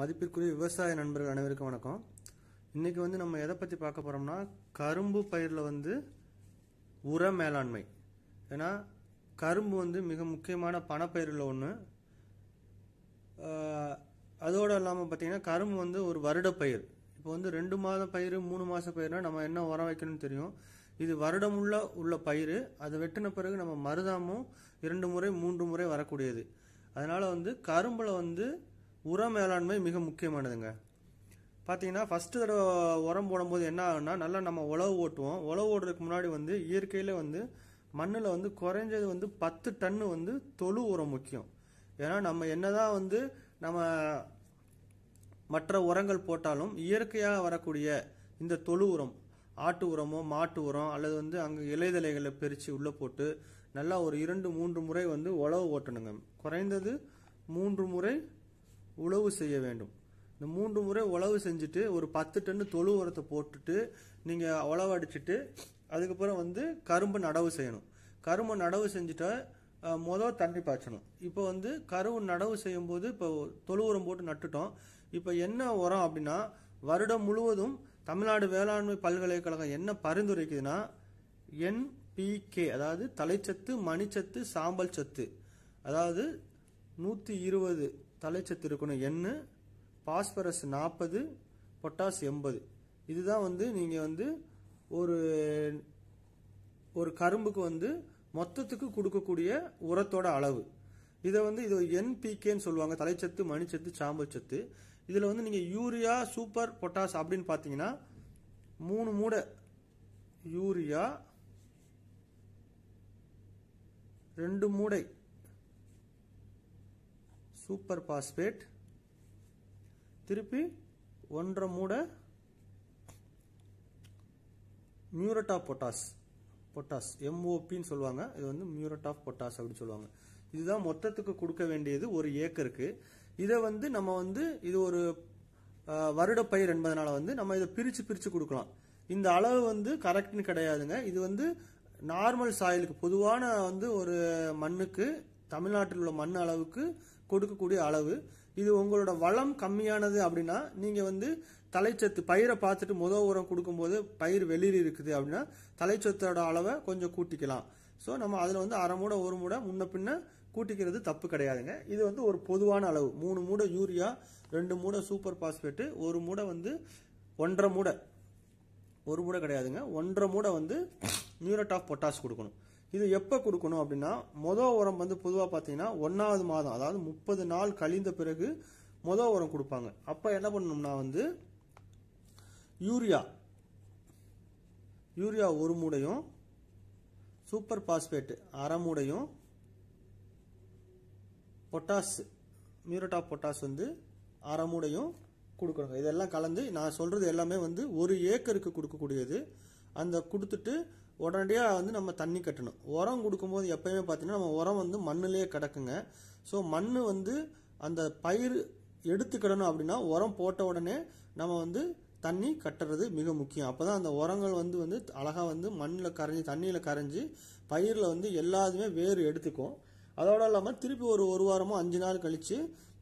மதிப்பிற்குரிய விவசாய நண்பர்கள் அனைவருக்கும் வணக்கம் இன்றைக்கி வந்து நம்ம எதை பற்றி பார்க்க போகிறோம்னா கரும்பு பயிரில் வந்து உர மேலாண்மை ஏன்னா கரும்பு வந்து மிக முக்கியமான பணப்பயிரில் ஒன்று அதோடு இல்லாமல் பார்த்தீங்கன்னா கரும்பு வந்து ஒரு வருட பயிர் இப்போ வந்து ரெண்டு மாத பயிர் மூணு மாத பயிர்னா நம்ம என்ன உரம் வைக்கணும்னு தெரியும் இது வருடமுள்ள உள்ள பயிர் அதை வெட்டின பிறகு நம்ம மருதாமும் இரண்டு முறை மூன்று முறை வரக்கூடியது அதனால் வந்து கரும்பில் வந்து உர மேலாண்மை மிக முக்கியமானதுங்க பார்த்தீங்கன்னா ஃபஸ்ட்டு தடவை உரம் போடும்போது என்ன ஆகுன்னா நல்லா நம்ம உழவு ஓட்டுவோம் உழவு ஓடுறதுக்கு முன்னாடி வந்து இயற்கையில் வந்து மண்ணில் வந்து குறைஞ்சது வந்து பத்து டன்னு வந்து தொழு உரம் முக்கியம் ஏன்னா நம்ம தான் வந்து நம்ம மற்ற உரங்கள் போட்டாலும் இயற்கையாக வரக்கூடிய இந்த தொழு உரம் ஆட்டு உரமோ மாட்டு உரம் அல்லது வந்து அங்கே இலைதலைகளை பிரித்து உள்ளே போட்டு நல்லா ஒரு இரண்டு மூன்று முறை வந்து உழவு ஓட்டணுங்க குறைந்தது மூன்று முறை உழவு செய்ய வேண்டும் இந்த மூன்று முறை உழவு செஞ்சுட்டு ஒரு பத்து டன்னு தொழு உரத்தை போட்டுட்டு நீங்கள் உழவடிச்சிட்டு அதுக்கப்புறம் வந்து கரும்பு நடவு செய்யணும் கரும்பு நடவு செஞ்சுட்டா மொதல் தண்ணி பாய்ச்சணும் இப்போ வந்து கரும்பு நடவு செய்யும்போது இப்போ தொழு உரம் போட்டு நட்டுட்டோம் இப்போ என்ன உரம் அப்படின்னா வருடம் முழுவதும் தமிழ்நாடு வேளாண்மை பல்கலைக்கழகம் என்ன பரிந்துரைக்குதுன்னா என்பிகே அதாவது தலைச்சத்து மணிச்சத்து சாம்பல் சத்து அதாவது நூற்றி இருபது தலைச்சத்து இருக்கணும் எண்ணு பாஸ்பரஸ் நாற்பது பொட்டாஸ் எண்பது இதுதான் வந்து நீங்கள் வந்து ஒரு ஒரு கரும்புக்கு வந்து மொத்தத்துக்கு கொடுக்கக்கூடிய உரத்தோட அளவு இதை வந்து இது என்பிகேன்னு சொல்லுவாங்க தலைச்சத்து மணிச்சத்து சாம்பல் சத்து இதில் வந்து நீங்கள் யூரியா சூப்பர் பொட்டாஸ் அப்படின்னு பார்த்தீங்கன்னா மூணு மூடை யூரியா ரெண்டு மூடை சூப்பர் பாஸ்பேட் திருப்பி ஒன்றரை மூட மியூரட் ஆஃப் பொட்டாஸ் பொட்டாஸ் எம்ஓபின்னு சொல்லுவாங்க இது வந்து மியூரட் ஆஃப் பொட்டாஸ் அப்படின்னு சொல்லுவாங்க இதுதான் மொத்தத்துக்கு கொடுக்க வேண்டியது ஒரு ஏக்கருக்கு இதை வந்து நம்ம வந்து இது ஒரு வருட பயிர் என்பதனால வந்து நம்ம இதை பிரித்து பிரித்து கொடுக்கலாம் இந்த அளவு வந்து கரெக்ட்னு கிடையாதுங்க இது வந்து நார்மல் சாயிலுக்கு பொதுவான வந்து ஒரு மண்ணுக்கு தமிழ்நாட்டில் உள்ள மண் அளவுக்கு கொடுக்கக்கூடிய அளவு இது உங்களோட வளம் கம்மியானது அப்படின்னா நீங்கள் வந்து தலைச்சத்து பயிரை பார்த்துட்டு முதல் உரம் கொடுக்கும்போது பயிர் வெளியில் இருக்குது அப்படின்னா தலைச்சத்தோட அளவை கொஞ்சம் கூட்டிக்கலாம் ஸோ நம்ம அதில் வந்து அரை மூடை ஒரு மூடை முன்ன பின்ன கூட்டிக்கிறது தப்பு கிடையாதுங்க இது வந்து ஒரு பொதுவான அளவு மூணு மூடை யூரியா ரெண்டு மூடை சூப்பர் பாஸ்பேட்டு ஒரு மூடை வந்து ஒன்றரை மூடை ஒரு மூடை கிடையாதுங்க ஒன்றரை மூடை வந்து மியூரட் ஆஃப் பொட்டாஷ் கொடுக்கணும் இது எப்போ கொடுக்கணும் அப்படின்னா மொதல் உரம் வந்து பொதுவாக பார்த்தீங்கன்னா ஒன்றாவது மாதம் அதாவது முப்பது நாள் கழிந்த பிறகு மொதல் உரம் கொடுப்பாங்க அப்போ என்ன பண்ணணும்னா வந்து யூரியா யூரியா ஒரு மூடையும் சூப்பர் பாஸ்பேட்டு அரை மூடையும் பொட்டாஸ் மியூரட்டா பொட்டாஸ் வந்து அரை மூடையும் கொடுக்குறாங்க இதெல்லாம் கலந்து நான் சொல்கிறது எல்லாமே வந்து ஒரு ஏக்கருக்கு கொடுக்கக்கூடியது அந்த கொடுத்துட்டு உடனடியாக வந்து நம்ம தண்ணி கட்டணும் உரம் கொடுக்கும்போது எப்போயுமே பார்த்தீங்கன்னா நம்ம உரம் வந்து மண்ணிலே கிடக்குங்க ஸோ மண் வந்து அந்த பயிர் எடுத்துக்கிடணும் அப்படின்னா உரம் போட்ட உடனே நம்ம வந்து தண்ணி கட்டுறது மிக முக்கியம் அப்போ தான் அந்த உரங்கள் வந்து வந்து அழகாக வந்து மண்ணில் கரைஞ்சி தண்ணியில் கரைஞ்சி பயிரில் வந்து எல்லாத்துமே வேர் எடுத்துக்கும் அதோடு இல்லாமல் திருப்பி ஒரு ஒரு வாரமோ அஞ்சு நாள் கழித்து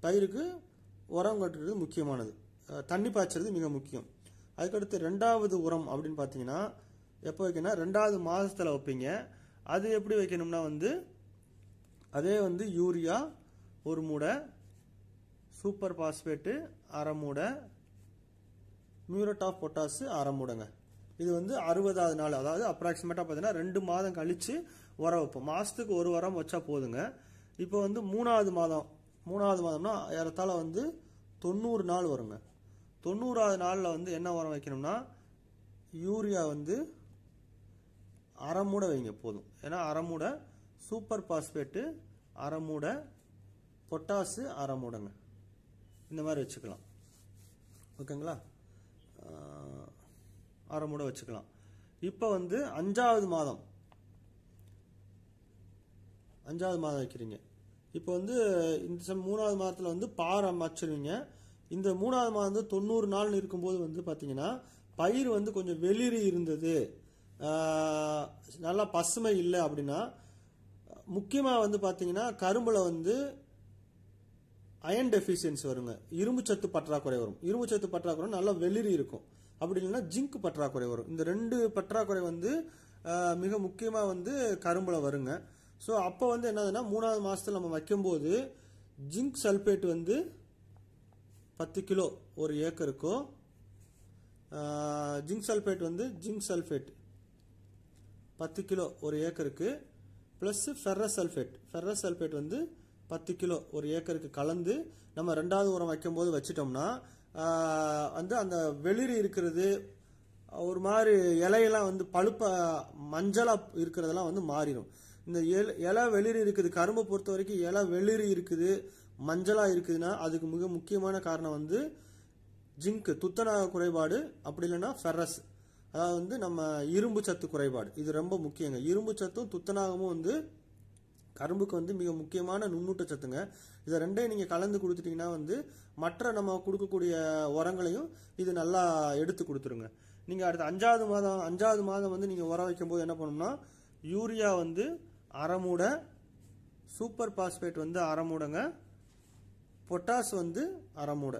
பயிருக்கு உரம் கட்டுறது முக்கியமானது தண்ணி பாய்ச்சறது மிக முக்கியம் அதுக்கடுத்து ரெண்டாவது உரம் அப்படின்னு பார்த்தீங்கன்னா எப்போ வைக்கணும்னா ரெண்டாவது மாதத்தில் வைப்பீங்க அது எப்படி வைக்கணும்னா வந்து அதே வந்து யூரியா ஒரு மூடை சூப்பர் பாஸ்பேட்டு அரை மூடை மியூரட் ஆஃப் பொட்டாஸு அரை மூடைங்க இது வந்து அறுபதாவது நாள் அதாவது அப்ராக்சிமேட்டாக பார்த்தீங்கன்னா ரெண்டு மாதம் கழித்து உர வைப்போம் மாதத்துக்கு ஒரு உரம் வச்சா போதுங்க இப்போ வந்து மூணாவது மாதம் மூணாவது மாதம்னா ஏறத்தாழ வந்து தொண்ணூறு நாள் வருங்க தொண்ணூறாவது நாளில் வந்து என்ன உரம் வைக்கணும்னா யூரியா வந்து அரைமூடை வைங்க போதும் ஏன்னா அரைமூடை சூப்பர் பாஸ்பேட்டு அரைமூடை பொட்டாசு அரைமூடைங்க இந்த மாதிரி வச்சுக்கலாம் ஓகேங்களா அரைமூடை வச்சுக்கலாம் இப்போ வந்து அஞ்சாவது மாதம் அஞ்சாவது மாதம் வைக்கிறீங்க இப்போ வந்து இந்த மூணாவது மாதத்தில் வந்து பாறை அமைச்சிருவீங்க இந்த மூணாவது மாதம் தொண்ணூறு நாள்னு இருக்கும்போது வந்து பார்த்தீங்கன்னா பயிர் வந்து கொஞ்சம் வெளிரி இருந்தது நல்லா பசுமை இல்லை அப்படின்னா முக்கியமாக வந்து பார்த்தீங்கன்னா கரும்பில் வந்து அயன் டெஃபிஷியன்சி வருங்க இரும்பு சத்து பற்றாக்குறை வரும் இரும்பு சத்து பற்றாக்குறை நல்லா வெளிரி இருக்கும் அப்படி இல்லைன்னா ஜிங்க் பற்றாக்குறை வரும் இந்த ரெண்டு பற்றாக்குறை வந்து மிக முக்கியமாக வந்து கரும்பில் வருங்க ஸோ அப்போ வந்து என்னதுன்னா மூணாவது மாதத்தில் நம்ம வைக்கும்போது ஜிங்க் சல்பேட் வந்து பத்து கிலோ ஒரு ஏக்கருக்கும் ஜிங்க் சல்பேட் வந்து ஜிங்க் சல்ஃபேட் பத்து கிலோ ஒரு ஏக்கருக்கு plus ferrous sulphate ferrous sulphate வந்து பத்து கிலோ ஒரு ஏக்கருக்கு கலந்து நம்ம ரெண்டாவது உரம் வைக்கும்போது வச்சிட்டோம்னா வந்து அந்த வெளிரி இருக்கிறது ஒரு மாதிரி இலையெல்லாம் வந்து பழுப்பை மஞ்சளாக இருக்கிறதெல்லாம் வந்து மாறிடும் இந்த எல் இலை வெளிரி இருக்குது கரும்பை பொறுத்த வரைக்கும் இலை வெளிரி இருக்குது மஞ்சளாக இருக்குதுன்னா அதுக்கு மிக முக்கியமான காரணம் வந்து ஜிங்க் துத்தநாக குறைபாடு அப்படி இல்லைன்னா ஃபெரஸ் அதாவது வந்து நம்ம இரும்பு சத்து குறைபாடு இது ரொம்ப முக்கியங்க இரும்பு சத்தும் துத்தநாகமும் வந்து கரும்புக்கு வந்து மிக முக்கியமான நுண்ணூட்ட சத்துங்க இதை ரெண்டையும் நீங்கள் கலந்து கொடுத்துட்டிங்கன்னா வந்து மற்ற நம்ம கொடுக்கக்கூடிய உரங்களையும் இது நல்லா எடுத்து கொடுத்துருங்க நீங்கள் அடுத்த அஞ்சாவது மாதம் அஞ்சாவது மாதம் வந்து நீங்கள் உரம் வைக்கும்போது என்ன பண்ணணும்னா யூரியா வந்து அறமூட சூப்பர் பாஸ்பேட் வந்து அறமூடங்க பொட்டாஸ் வந்து அறமூட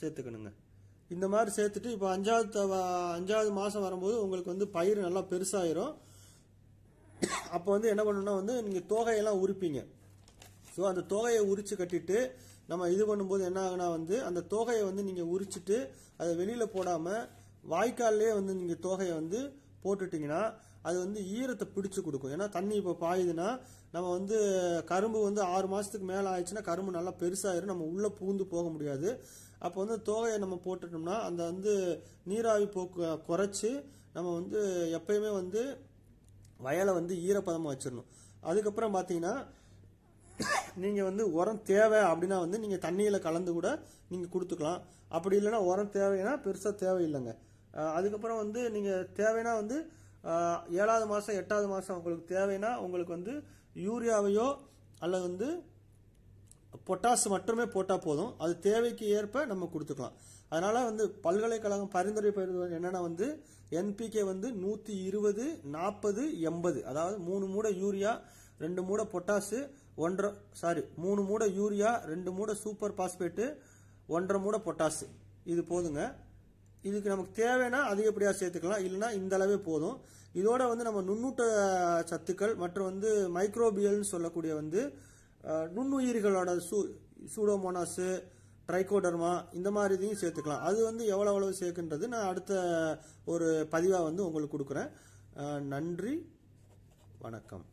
சேர்த்துக்கணுங்க இந்த மாதிரி சேர்த்துட்டு இப்போ அஞ்சாவது அஞ்சாவது மாதம் வரும்போது உங்களுக்கு வந்து பயிர் நல்லா பெருசாயிரும் அப்போ வந்து என்ன பண்ணணும்னா வந்து நீங்கள் தோகையெல்லாம் உரிப்பீங்க ஸோ அந்த தோகையை உரித்து கட்டிட்டு நம்ம இது பண்ணும்போது என்ன ஆகுனா வந்து அந்த தோகையை வந்து நீங்கள் உரிச்சிட்டு அதை வெளியில் போடாமல் வாய்க்கால்லே வந்து நீங்கள் தோகையை வந்து போட்டுட்டிங்கன்னா அது வந்து ஈரத்தை பிடிச்சு கொடுக்கும் ஏன்னா தண்ணி இப்போ பாயுதுன்னா நம்ம வந்து கரும்பு வந்து ஆறு மாதத்துக்கு மேலே ஆயிடுச்சுன்னா கரும்பு நல்லா பெருசாகிடும் நம்ம உள்ளே பூந்து போக முடியாது அப்போ வந்து தோகையை நம்ம போட்டுட்டோம்னா அந்த வந்து நீராவி போக்கு குறைச்சி நம்ம வந்து எப்பயுமே வந்து வயலை வந்து ஈரப்பதமாக வச்சிடணும் அதுக்கப்புறம் பார்த்தீங்கன்னா நீங்கள் வந்து உரம் தேவை அப்படின்னா வந்து நீங்கள் தண்ணியில் கலந்து கூட நீங்கள் கொடுத்துக்கலாம் அப்படி இல்லைன்னா உரம் தேவைன்னா பெருசாக தேவையில்லைங்க அதுக்கப்புறம் வந்து நீங்கள் தேவைன்னா வந்து ஏழாவது மாதம் எட்டாவது மாதம் உங்களுக்கு தேவைன்னா உங்களுக்கு வந்து யூரியாவையோ அல்லது வந்து பொட்டாஸ் மட்டுமே போட்டால் போதும் அது தேவைக்கு ஏற்ப நம்ம கொடுத்துக்கலாம் அதனால் வந்து பல்கலைக்கழகம் பரிந்துரை பெறுவது என்னென்னா வந்து என்பிகே வந்து நூற்றி இருபது நாற்பது எண்பது அதாவது மூணு மூடை யூரியா ரெண்டு மூடை பொட்டாசு ஒன்றரை சாரி மூணு மூடை யூரியா ரெண்டு மூடை சூப்பர் பாஸ்பேட்டு ஒன்றரை மூடை பொட்டாசு இது போதுங்க இதுக்கு நமக்கு தேவைன்னா அதிகப்படியாக சேர்த்துக்கலாம் இல்லைன்னா இந்த அளவே போதும் இதோட வந்து நம்ம நுண்ணூட்ட சத்துக்கள் மற்றும் வந்து மைக்ரோபியல்னு சொல்லக்கூடிய வந்து நுண்ணுயிர்களோட சூ சூடோமோனாஸு ட்ரைகோடர்மா இந்த மாதிரி இதையும் சேர்த்துக்கலாம் அது வந்து எவ்வளோ அளவு சேர்க்குன்றது நான் அடுத்த ஒரு பதிவாக வந்து உங்களுக்கு கொடுக்குறேன் நன்றி வணக்கம்